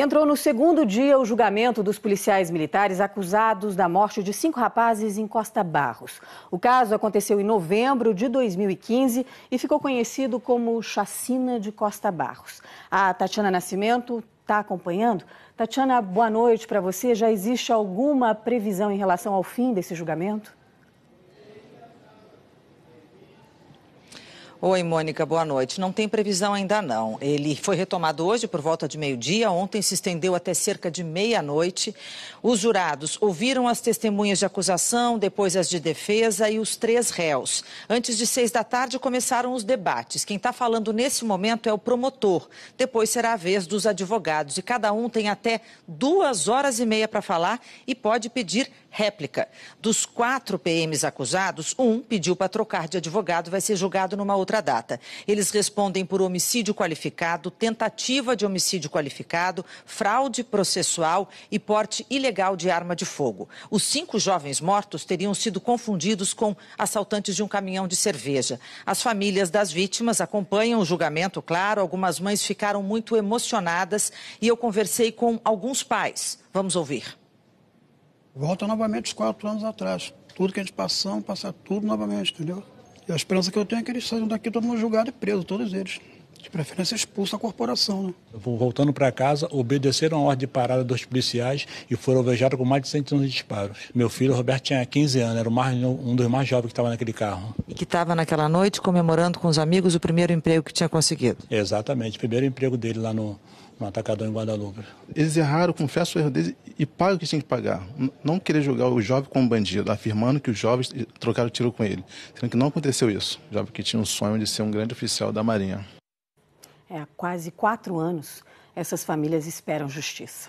Entrou no segundo dia o julgamento dos policiais militares acusados da morte de cinco rapazes em Costa Barros. O caso aconteceu em novembro de 2015 e ficou conhecido como Chacina de Costa Barros. A Tatiana Nascimento está acompanhando. Tatiana, boa noite para você. Já existe alguma previsão em relação ao fim desse julgamento? Oi, Mônica, boa noite. Não tem previsão ainda não. Ele foi retomado hoje por volta de meio-dia, ontem se estendeu até cerca de meia-noite. Os jurados ouviram as testemunhas de acusação, depois as de defesa e os três réus. Antes de seis da tarde começaram os debates. Quem está falando nesse momento é o promotor. Depois será a vez dos advogados e cada um tem até duas horas e meia para falar e pode pedir réplica. Dos quatro PMs acusados, um pediu para trocar de advogado, vai ser julgado numa outra outra data. Eles respondem por homicídio qualificado, tentativa de homicídio qualificado, fraude processual e porte ilegal de arma de fogo. Os cinco jovens mortos teriam sido confundidos com assaltantes de um caminhão de cerveja. As famílias das vítimas acompanham o julgamento, claro. Algumas mães ficaram muito emocionadas e eu conversei com alguns pais. Vamos ouvir. Volta novamente os quatro anos atrás. Tudo que a gente passou, passar tudo novamente, entendeu? E a esperança que eu tenho é que eles saiam daqui todo mundo julgado e preso, todos eles. De preferência expulsa a corporação, né? Voltando para casa, obedeceram a ordem de parada dos policiais e foram alvejados com mais de 111 disparos. Meu filho, Roberto, tinha 15 anos, era mais, um dos mais jovens que estava naquele carro. E que estava naquela noite comemorando com os amigos o primeiro emprego que tinha conseguido. Exatamente, o primeiro emprego dele lá no, no atacadão em Guadalupe. Eles erraram, confesso o erro deles e pagam o que tinha que pagar. Não querer julgar o jovem como bandido, afirmando que os jovens trocaram tiro com ele. Sendo que não aconteceu isso. O jovem que tinha um sonho de ser um grande oficial da Marinha. É, há quase quatro anos essas famílias esperam justiça.